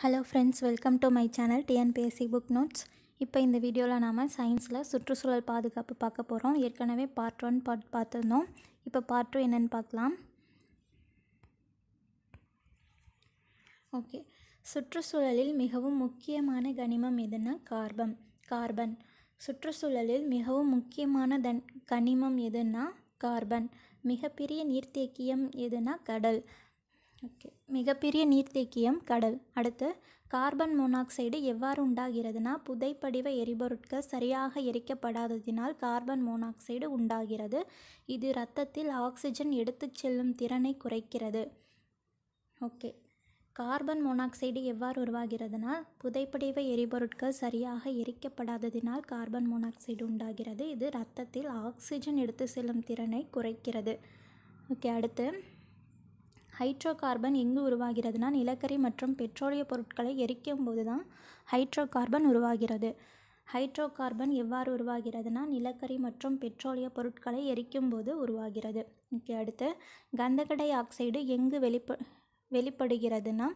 hello friends welcome to my channel TNPSC book notes இப்போ இந்த வீடியோவில் நாம் சயின்ஸில் சுற்றுச்சூழல் பாதுகாப்பு பார்க்க போகிறோம் ஏற்கனவே பார்ட் ஒன் பார்ட் பார்த்துருந்தோம் இப்போ பார்ட் டூ என்னென்னு பார்க்கலாம் ஓகே சுற்றுச்சூழலில் மிகவும் முக்கியமான கனிமம் எதுனா கார்பன் கார்பன் சுற்றுச்சூழலில் மிகவும் முக்கியமான தன் கனிமம் எதுன்னா கார்பன் மிகப்பெரிய நீர்த்தேக்கியம் எதுனா கடல் ஓகே மிகப்பெரிய நீர்த்தேக்கியம் கடல் அடுத்து கார்பன் மோனாக்சைடு எவ்வாறு உண்டாகிறதுனா புதைப்படிவ எரிபொருட்கள் சரியாக எரிக்கப்படாததினால் கார்பன் மோனாக்சைடு உண்டாகிறது இது இரத்தத்தில் ஆக்சிஜன் எடுத்துச் செல்லும் திறனை குறைக்கிறது ஓகே கார்பன் மோனாக்சைடு எவ்வாறு உருவாகிறதுனா புதைப்படிவ எரிபொருட்கள் சரியாக எரிக்கப்படாததினால் கார்பன் மோனாக்சைடு உண்டாகிறது இது இரத்தத்தில் ஆக்சிஜன் எடுத்து செல்லும் திறனை குறைக்கிறது ஓகே அடுத்து ஹைட்ரோ கார்பன் எங்கு உருவாகிறதுனா நிலக்கரி மற்றும் பெட்ரோலிய பொருட்களை எரிக்கும் போது தான் ஹைட்ரோ கார்பன் உருவாகிறது ஹைட்ரோ கார்பன் எவ்வாறு உருவாகிறதுனா நிலக்கரி மற்றும் பெட்ரோலிய பொருட்களை எரிக்கும் போது உருவாகிறது ஓகே அடுத்து கந்தகடை ஆக்சைடு எங்கு வெளிப்ப வெளிப்படுகிறதுனா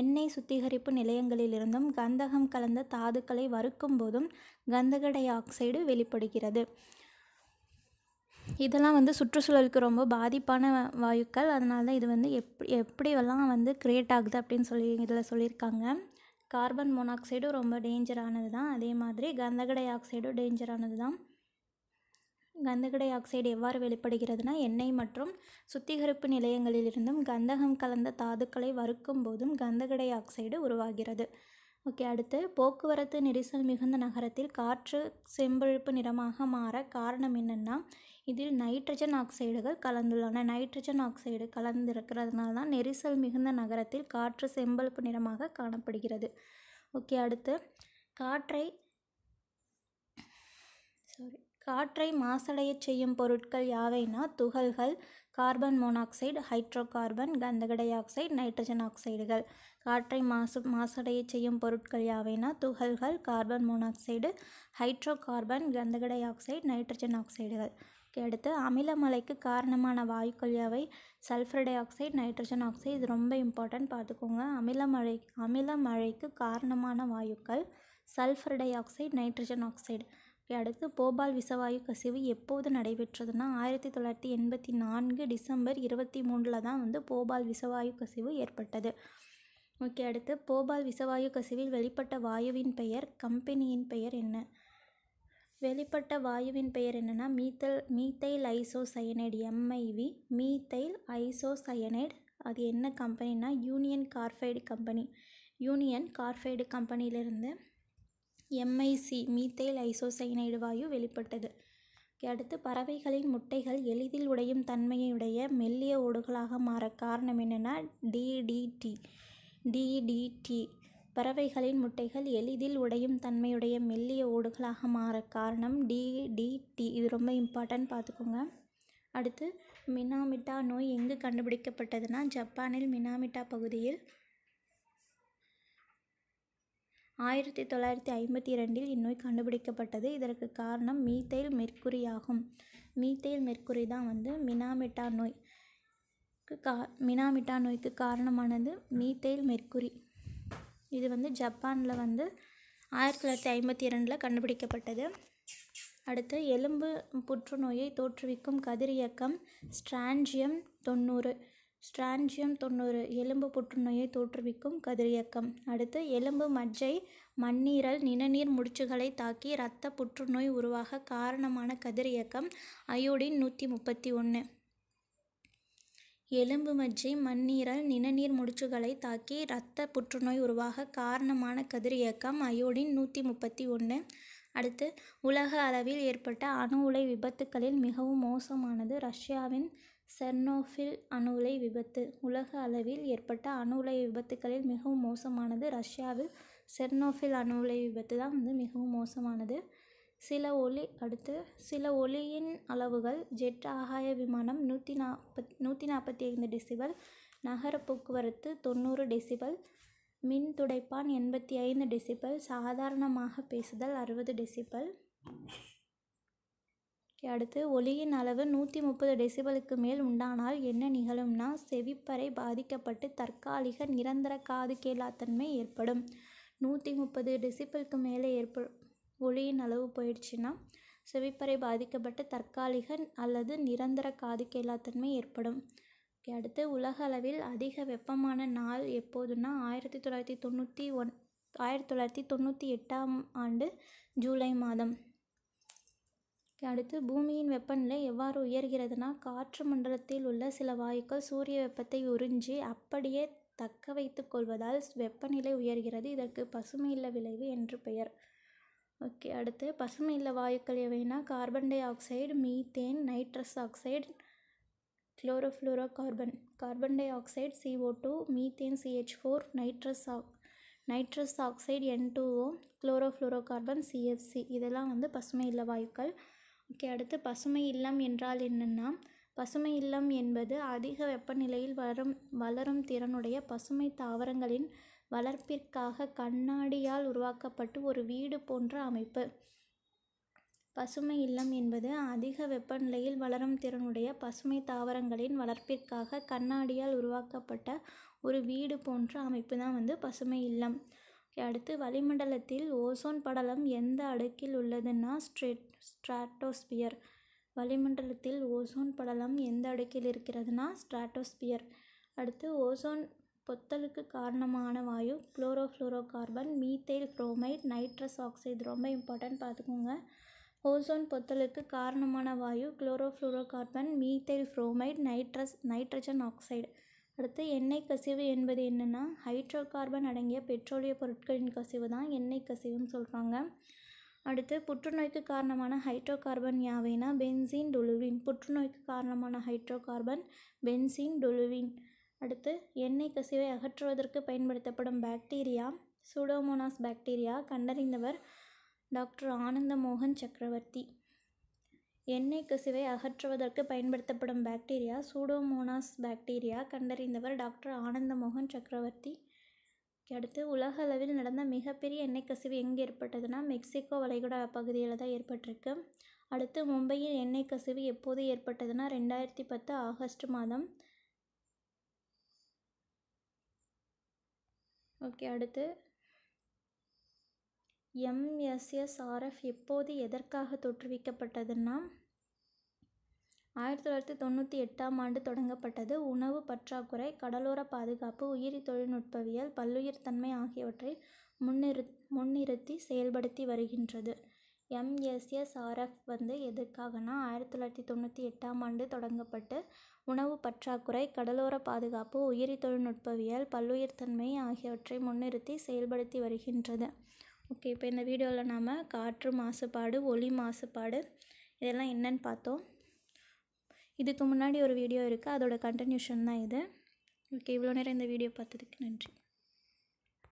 எண்ணெய் சுத்திகரிப்பு நிலையங்களிலிருந்தும் கந்தகம் கலந்த தாதுக்களை வறுக்கும் போதும் கந்தக டை ஆக்சைடு வெளிப்படுகிறது இதெல்லாம் வந்து சுற்றுச்சூழலுக்கு ரொம்ப பாதிப்பான வாயுக்கள் அதனால தான் இது வந்து எப்படி எப்படியெல்லாம் வந்து க்ரியேட் ஆகுது அப்படின்னு சொல்லி இதில் சொல்லியிருக்காங்க கார்பன் மோனாக்சைடும் ரொம்ப டேஞ்சரானது தான் அதே மாதிரி கந்தகடை ஆக்சைடும் டேஞ்சரானது தான் கந்தகடை ஆக்சைடு எவ்வாறு வெளிப்படுகிறதுனா எண்ணெய் மற்றும் சுத்திகரிப்பு நிலையங்களிலிருந்தும் கந்தகம் கலந்த தாதுக்களை வறுக்கும் போதும் கந்தகடை ஆக்சைடு உருவாகிறது ஓகே அடுத்து போக்குவரத்து நெரிசல் மிகுந்த நகரத்தில் காற்று செம்பழுப்பு நிறமாக மாற காரணம் என்னென்னா இதில் நைட்ரஜன் ஆக்சைடுகள் கலந்துள்ளன நைட்ரஜன் ஆக்சைடு கலந்திருக்கிறதுனால தான் நெரிசல் மிகுந்த நகரத்தில் காற்று செம்பழுப்பு நிறமாக காணப்படுகிறது ஓகே அடுத்து காற்றை சாரி காற்றை மாசடையச் செய்யும் பொருட்கள் யாவைனா துகள்கள் கார்பன் மோனாக்சைடு ஹைட்ரோ கார்பன் கந்தகடை ஆக்சைடு நைட்ரஜன் ஆக்சைடுகள் காற்றை மாசு மாசடையச் செய்யும் பொருட்கள் யாவைனா துகள்கள் கார்பன் மோனாக்சைடு ஹைட்ரோ கார்பன் கந்தகடை ஆக்சைடு நைட்ரஜன் ஆக்சைடுகள் அடுத்து அமிலமலைக்கு காரணமான வாயுக்கள் எவை sulphur dioxide nitrogen oxide இது ரொம்ப இம்பார்ட்டன்ட் பார்த்துக்கோங்க அமிலமழை அமிலமழைக்கு காரணமான வாயுக்கள் sulphur dioxide nitrogen oxide அடுத்து போபால் விசவாயு கசிவு எப்போது நடைபெற்றதுன்னா ஆயிரத்தி தொள்ளாயிரத்தி எண்பத்தி நான்கு டிசம்பர் இருபத்தி மூணில் தான் வந்து போபால் விசவாயு கசிவு ஏற்பட்டது ஓகே அடுத்து போபால் விசவாயு கசிவில் வெளிப்பட்ட வாயுவின் பெயர் கம்பெனியின் பெயர் என்ன வெளிப்பட்ட வாயுவின் பெயர் என்னென்னா methyl methyl isocyanide MIV methyl isocyanide அது என்ன கம்பெனினா Union Carbide company Union Carbide கம்பெனியிலிருந்து எம்ஐசி மீத்தைல் ஐசோசயனைடு வாயு வெளிப்பட்டது அடுத்து பறவைகளின் முட்டைகள் எளிதில் உடையும் தன்மையுடைய மெல்லிய ஓடுகளாக மாற காரணம் என்னென்னா டிடிடி டிடிடி பறவைகளின் முட்டைகள் எளிதில் உடையும் தன்மையுடைய மெல்லிய ஓடுகளாக மாற காரணம் டிடிடி இது ரொம்ப இம்பார்ட்டன்ட் பார்த்துக்கோங்க அடுத்து மினாமிட்டா நோய் எங்கு கண்டுபிடிக்கப்பட்டதுன்னா ஜப்பானில் மினாமிட்டா பகுதியில் ஆயிரத்தி தொள்ளாயிரத்தி ஐம்பத்தி இரண்டில் இந்நோய் கண்டுபிடிக்கப்பட்டது இதற்கு காரணம் மீத்தைல் மெர்க்குரி ஆகும் மீத்தைல் மெர்க்குரி தான் வந்து மினாமிட்டா நோய் கா மினாமிட்டா நோய்க்கு காரணமானது மீத்தைல் மெர்க்குரி இது வந்து ஜப்பானில் வந்து ஆயிரத்தி தொள்ளாயிரத்தி ஐம்பத்தி இரண்டில் கண்டுபிடிக்கப்பட்டது அடுத்து எலும்பு புற்றுநோயை தோற்றுவிக்கும் கதிரியக்கம் ஸ்ட்ரான்ஜியம் தொண்ணூறு ஸ்ட்ரான்ஜியம் தொண்ணூறு எலும்பு புற்றுநோயை தோற்றுவிக்கும் கதிரியக்கம் அடுத்து எலும்பு மஜ்ஜை மண்ணீரல் நிணநீர் முடிச்சுகளை தாக்கி இரத்த புற்றுநோய் உருவாக காரணமான கதிரியக்கம் அயோடின் நூற்றி முப்பத்தி ஒன்று எலும்பு மஜ்ஜை மண்ணீரல் நிணநீர் முடிச்சுகளை தாக்கி இரத்த புற்றுநோய் உருவாக காரணமான கதிர் இயக்கம் அயோடின் நூற்றி முப்பத்தி ஒன்று அடுத்து உலக அளவில் ஏற்பட்ட அணு உலை விபத்துக்களில் மிகவும் மோசமானது ரஷ்யாவின் செர்னோஃபில் அணு உலை விபத்து உலக அளவில் ஏற்பட்ட அணு உலை விபத்துக்களில் மிகவும் மோசமானது ரஷ்யாவில் செர்னோஃபில் அணு உலை விபத்து தான் வந்து மிகவும் மோசமானது சில ஒளி அடுத்து சில ஒளியின் அளவுகள் ஜெட் ஆகாய விமானம் நூற்றி நாற்பத் நூற்றி நாற்பத்தி ஐந்து டெசிபல் நகர போக்குவரத்து தொண்ணூறு டெசிபல் மின் துடைப்பான் எண்பத்தி ஐந்து டெசிபல் சாதாரணமாக பேசுதல் அறுபது டெசிபல் அடுத்து ஒளியின் அளவு நூற்றி முப்பது டெசிபலுக்கு மேல் உண்டானால் என்ன நிகழும்னா செவிப்பறை பாதிக்கப்பட்டு தற்காலிக நிரந்தர காது கேளாத்தன்மை ஏற்படும் நூற்றி முப்பது டெசிபலுக்கு மேலே ஏற்படும் ஒளியின் அளவு போயிடுச்சுன்னா செவிப்பறை பாதிக்கப்பட்டு தற்காலிக அல்லது நிரந்தர காது கேளாத்தன்மை ஏற்படும் ஓகே அடுத்து உலக அளவில் அதிக வெப்பமான நாள் எப்போதுன்னா ஆயிரத்தி தொள்ளாயிரத்தி தொண்ணூற்றி ஒன் ஆயிரத்தி தொள்ளாயிரத்தி தொண்ணூற்றி எட்டாம் ஆண்டு ஜூலை மாதம் அடுத்து பூமியின் வெப்பநிலை எவ்வாறு உயர்கிறதுனா காற்று மண்டலத்தில் உள்ள சில வாயுக்கள் சூரிய வெப்பத்தை உறிஞ்சி அப்படியே தக்க வைத்துக் கொள்வதால் வெப்பநிலை உயர்கிறது இதற்கு பசுமையில்ல விளைவு என்று பெயர் ஓகே அடுத்து பசுமை இல்லை வாயுக்கள் எவைனா carbon dioxide methane nitrous oxide chlorofluorocarbon carbon dioxide CO two methane CH four nitrous ox nitrous oxide N two O chlorofluorocarbon CFC இதெல்லாம் வந்து பசுமை இல்ல வாயுக்கள் ஓகே அடுத்து பசுமை இல்லம் என்றால் என்னென்னா பசுமை இல்லம் என்பது அதிக வெப்பநிலையில் வரும் வளரும் திறனுடைய பசுமை தாவரங்களின் வளர்ப்பிற்காக கண்ணாடியால் உருவாக்கப்பட்டு ஒரு வீடு போன்ற அமைப்பு பசுமை இல்லம் என்பது அதிக வெப்பநிலையில் வளரும் திறனுடைய பசுமை தாவரங்களின் வளர்ப்பிற்காக கண்ணாடியால் உருவாக்கப்பட்ட ஒரு வீடு போன்ற அமைப்பு தான் வந்து பசுமை இல்லம் அடுத்து வளிமண்டலத்தில் ஓசோன் படலம் எந்த அடுக்கில் உள்ளதுன்னா ஸ்ட்ரெட் ஸ்ட்ராட்டோஸ்பியர் வளிமண்டலத்தில் ஓசோன் படலம் எந்த அடுக்கில் இருக்கிறதுனா ஸ்ட்ராட்டோஸ்பியர் அடுத்து ஓசோன் பொத்தலுக்கு காரணமான வாயு carbon methyl bromide nitrous oxide ரொம்ப இம்பார்ட்டன்ட் பார்த்துக்கோங்க ஓசோன் பொத்தலுக்கு காரணமான வாயு carbon methyl bromide nitrous nitrogen oxide அடுத்து எண்ணெய் கசிவு என்பது என்னென்னா ஹைட்ரோ கார்பன் அடங்கிய பெட்ரோலிய பொருட்களின் கசிவு தான் எண்ணெய் கசிவுன்னு சொல்கிறாங்க அடுத்து புற்றுநோய்க்கு காரணமான ஹைட்ரோ கார்பன் யாவைனா பென்சின் டொலுவின் புற்றுநோய்க்கு காரணமான ஹைட்ரோ கார்பன் பென்சின் டொலுவின் அடுத்து எண்ணெய் கசிவை அகற்றுவதற்கு பயன்படுத்தப்படும் பாக்டீரியா சூடோமோனாஸ் பாக்டீரியா கண்டறிந்தவர் டாக்டர் ஆனந்தமோகன் சக்கரவர்த்தி எண்ணெய் கசிவை அகற்றுவதற்கு பயன்படுத்தப்படும் பாக்டீரியா சூடோமோனாஸ் பாக்டீரியா கண்டறிந்தவர் டாக்டர் ஆனந்தமோகன் சக்கரவர்த்தி அடுத்து உலக அளவில் நடந்த மிகப்பெரிய எண்ணெய் கசிவு எங்கே ஏற்பட்டதுன்னா மெக்சிகோ வளைகுடா பகுதியில் தான் ஏற்பட்டிருக்கு அடுத்து மும்பையில் எண்ணெய் கசிவு எப்போது ஏற்பட்டதுன்னா ரெண்டாயிரத்தி பத்து ஆகஸ்ட் மாதம் ஓகே அடுத்து எம்எஸ்எஸ்ஆர்எஃப் எப்போது எதற்காக தோற்றுவிக்கப்பட்டதுன்னா ஆயிரத்தி தொள்ளாயிரத்தி தொண்ணூற்றி எட்டாம் ஆண்டு தொடங்கப்பட்டது உணவு பற்றாக்குறை கடலோர பாதுகாப்பு உயிரி தொழில்நுட்பவியல் பல்லுயிர் தன்மை ஆகியவற்றை முன்னிறு முன்னிறுத்தி செயல்படுத்தி வருகின்றது எம்எஸ்எஸ்ஆர்எஃப் வந்து எதுக்காகனா ஆயிரத்தி தொள்ளாயிரத்தி தொண்ணூற்றி எட்டாம் ஆண்டு தொடங்கப்பட்டு உணவு பற்றாக்குறை கடலோர பாதுகாப்பு உயிரி தொழில்நுட்பவியல் பல்லுயிர் தன்மை ஆகியவற்றை முன்னிறுத்தி செயல்படுத்தி வருகின்றது ஓகே இப்போ இந்த வீடியோவில் நாம் காற்று மாசுபாடு ஒலி மாசுபாடு இதெல்லாம் என்னன்னு பார்த்தோம் இதுக்கு முன்னாடி ஒரு வீடியோ இருக்குது அதோடய கண்டினியூஷன் தான் இது ஓகே இவ்வளோ நேரம் இந்த வீடியோ பார்த்ததுக்கு நன்றி